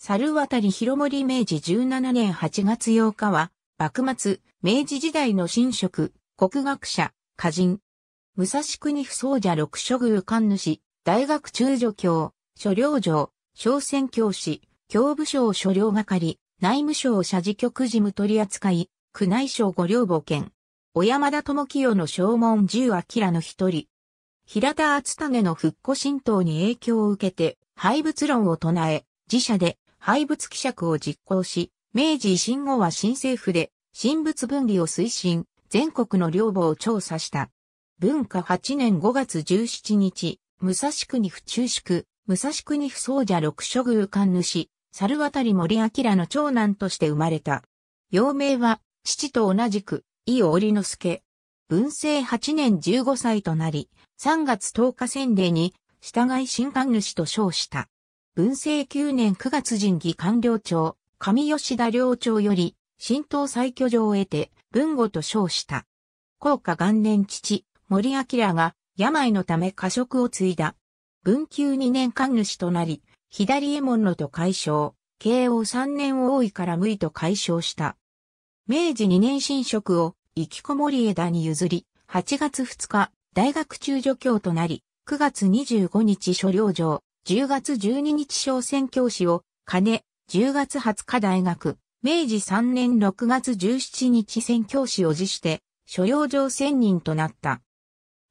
猿渡広森明治17年8月8日は、幕末、明治時代の神職、国学者、歌人。武蔵国不僧者六諸宮官主、大学中助教、所領城、小選教師、教部省所領係、内務省社事局事務取扱い、宮内省御領母兼。小山田智清の正門十明の一人。平田厚胤の復古神道に影響を受けて、廃仏論を唱え、自社で廃物希釈を実行し、明治維新後は新政府で、新物分離を推進、全国の領母を調査した。文化8年5月17日、武蔵国府中宿、武蔵国府総者六所宮官主、猿渡森明の長男として生まれた。幼名は、父と同じく、伊織之助。文政8年15歳となり、3月10日宣令に、従い新官主と称した。文政9年9月人義官僚長、上吉田僚長より、新党再居場を得て、文語と称した。高家元年父、森明が、病のため過食を継いだ。文久2年官主となり、左衛門のと解消、慶応3年を多いから無意と解消した。明治2年新職を、生きこもり枝に譲り、8月2日、大学中助教となり、9月25日所領状、10月12日小選教師を、金、10月20日大学、明治3年6月17日宣教師を辞して、所要上専人となった。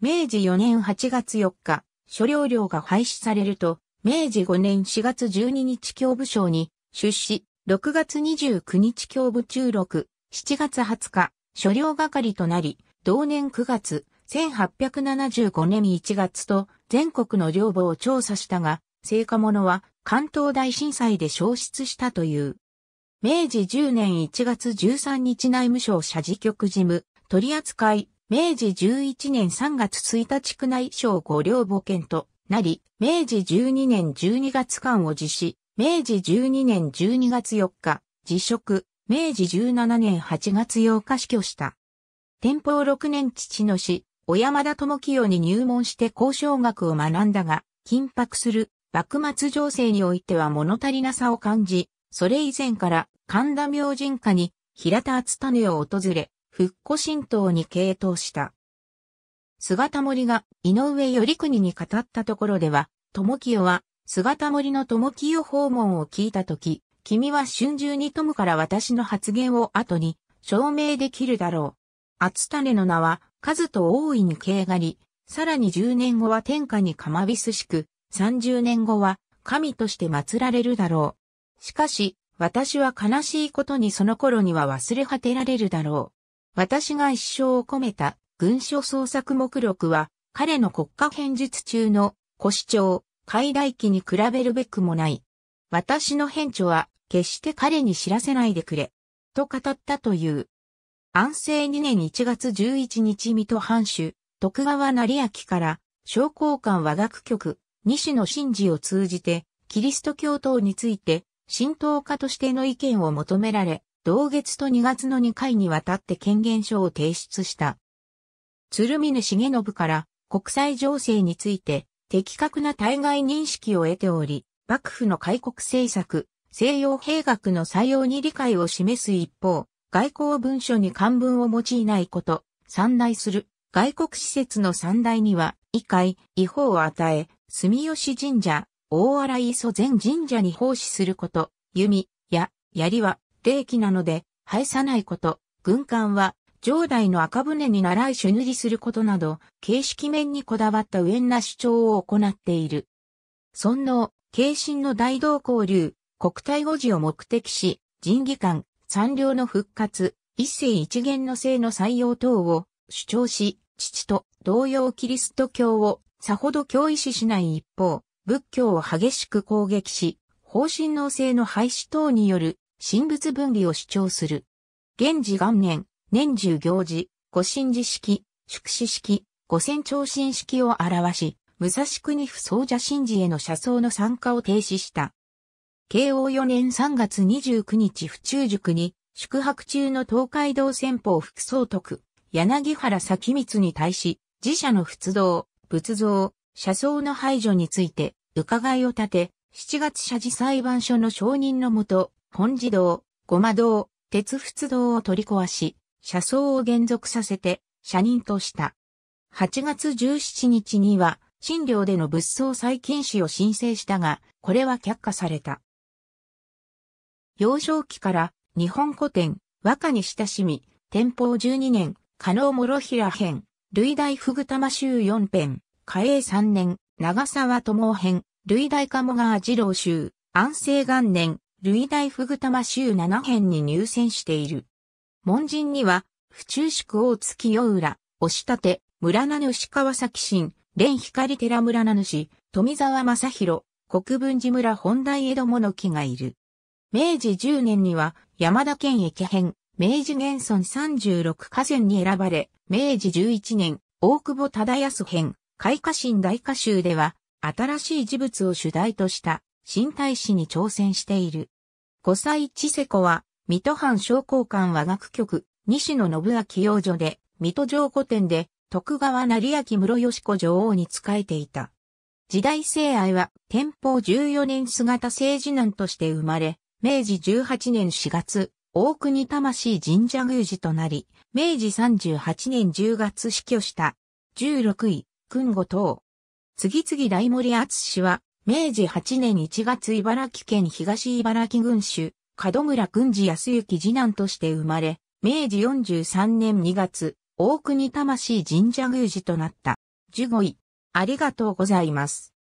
明治4年8月4日、所領料が廃止されると、明治5年4月12日教部省に出資、6月29日教部中録、7月20日、所領係となり、同年9月、1875年1月と全国の領母を調査したが、製菓物は関東大震災で消失したという。明治10年1月13日内務省社事局事務、取扱い、明治11年3月1日区内省五両母券となり、明治12年12月間を実施、明治12年12月4日、辞職、明治17年8月8日死去した。天保6年父の死、小山田智清に入門して交渉学を学んだが、緊迫する幕末情勢においては物足りなさを感じ、それ以前から神田明神家に平田厚種を訪れ、復古神道に傾倒した。姿森が井上頼国に語ったところでは、友清は姿森の友清訪問を聞いたとき、君は春秋に富むから私の発言を後に証明できるだろう。厚種の名は数と大いに軽がり、さらに10年後は天下にかまびすしく、30年後は神として祀られるだろう。しかし、私は悲しいことにその頃には忘れ果てられるだろう。私が一生を込めた軍書創作目録は、彼の国家編術中の古市長、海大記に比べるべくもない。私の編著は決して彼に知らせないでくれ。と語ったという。安政2年1月11日水戸藩主、徳川成明から、商工官和楽局、西野真嗣を通じて、キリスト教等について、神道家としての意見を求められ、同月と2月の2回にわたって権限書を提出した。鶴峰重信から国際情勢について的確な対外認識を得ており、幕府の開国政策、西洋兵学の採用に理解を示す一方、外交文書に漢文を用いないこと、三大する、外国施設の三大には、異界、違法を与え、住吉神社、大洗磯前神社に奉仕すること、弓、や、槍は、霊気なので、廃さないこと、軍艦は、上代の赤船に習い主塗りすることなど、形式面にこだわった上な主張を行っている。尊能、慶神の大道交流、国体護持を目的し、人技官、三両の復活、一世一元の性の採用等を主張し、父と同様キリスト教をさほど教意ししない一方、仏教を激しく攻撃し、方針能性の廃止等による神仏分離を主張する。現時元年、年中行事、五神事式、祝詞式、五千長神式を表し、武蔵国府総者神事への社窓の参加を停止した。慶応4年3月29日府中塾に、宿泊中の東海道先方副総督、柳原咲光に対し、自社の仏像、仏像、車窓の排除について、伺いを立て、7月社寺裁判所の承認のもと、本寺堂、ごま堂、鉄仏堂を取り壊し、車窓を減俗させて、社人とした。8月17日には、診療での物相再禁止を申請したが、これは却下された。幼少期から日本古典、和歌に親しみ、天保12年、加納諸平編、類大フグ玉集4編、嘉永3年、長沢友編、類大鴨川二郎集、安政元年、類大フグ玉集7編に入選している。門人には、府中宿大月夜浦、押立、村名主川崎新、連光寺村名主、富沢正宏、国分寺村本大江戸物木がいる。明治10年には、山田県駅編、明治元村36河川に選ばれ、明治11年、大久保忠康編、開花神大歌集では、新しい事物を主題とした新大使に挑戦している。五歳千世子は、水戸藩商工館和楽局、西野信明養女で、水戸城古典で、徳川成明室吉子女王に仕えていた。時代性愛は、天保14年姿政治難として生まれ、明治18年4月、大国魂神社宮司となり、明治38年10月死去した。16位、君後等。次々大森厚氏は、明治8年1月茨城県東茨城郡主、門村郡司康之次男として生まれ、明治43年2月、大国魂神社宮司となった。15位、ありがとうございます。